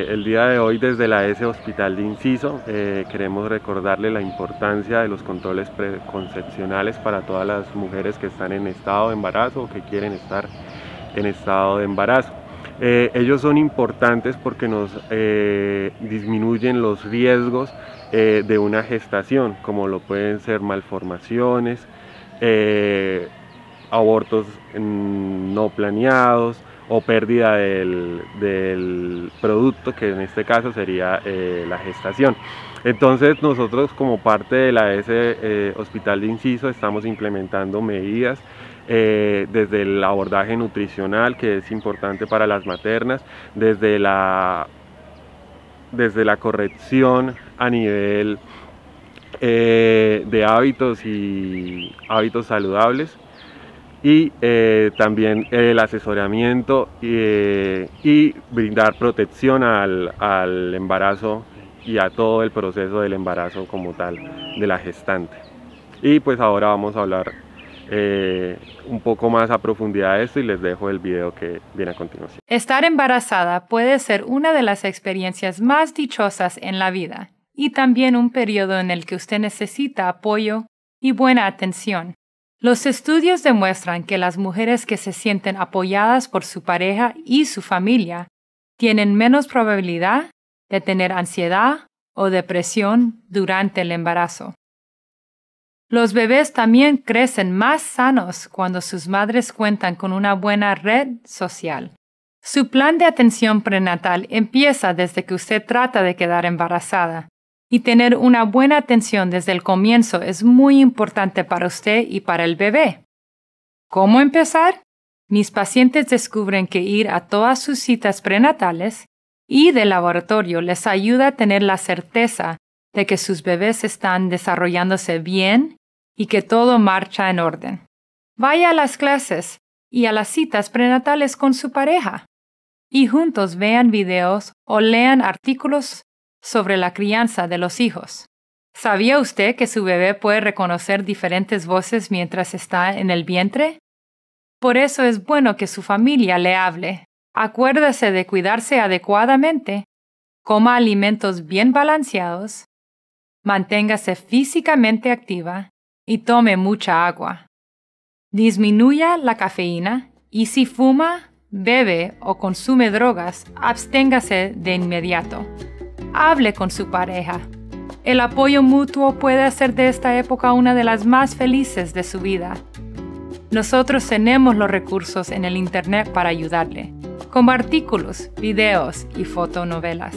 Eh, el día de hoy desde la S Hospital de Inciso eh, queremos recordarle la importancia de los controles preconcepcionales para todas las mujeres que están en estado de embarazo o que quieren estar en estado de embarazo. Eh, ellos son importantes porque nos disminuyen los riesgos de una gestación, como lo pueden ser malformaciones, abortos mm, no planeados, o pérdida del, producto, que en este caso sería eh, la gestación. Entonces nosotros como parte de la S eh, Hospital de Inciso estamos implementando medidas eh, desde el abordaje nutricional que es importante para las maternas, desde la, desde la corrección a nivel de hábitos y hábitos saludables y eh, también el asesoramiento eh, y brindar protección al, embarazo y a todo el proceso del embarazo como tal de la gestante. Y pues ahora vamos a hablar eh, un poco más a profundidad de esto y les dejo el video que viene a continuación. Estar embarazada puede ser una de las experiencias más dichosas en la vida y también un periodo en el que usted necesita apoyo y buena atención los estudios demuestran que las mujeres que se sienten apoyadas por su pareja y su familia tienen menos probabilidad de tener ansiedad o depresión durante el embarazo. Los bebés también crecen más sanos cuando sus madres cuentan con una buena red social. Su plan de atención prenatal empieza desde que usted trata de quedar embarazada y tener una buena atención desde el comienzo es muy importante para usted y para el bebé. ¿Cómo empezar? Mis pacientes descubren que ir a todas sus citas prenatales y de laboratorio les ayuda a tener la certeza de que sus bebés están desarrollándose bien y que todo marcha en orden. Vaya a las clases y a las citas prenatales con su pareja y juntos vean videos o lean artículos sobre la crianza de los hijos. ¿Sabía usted que su bebé puede reconocer diferentes voces mientras está en el vientre? Por eso es bueno que su familia le hable. Acuérdese de cuidarse adecuadamente, coma alimentos bien balanceados, manténgase físicamente activa y tome mucha agua. Disminuya la cafeína y si fuma, bebe o consume drogas, absténgase de inmediato hable con su pareja. El apoyo mutuo puede hacer de esta época una de las más felices de su vida. Nosotros tenemos los recursos en el Internet para ayudarle, como artículos, videos y fotonovelas.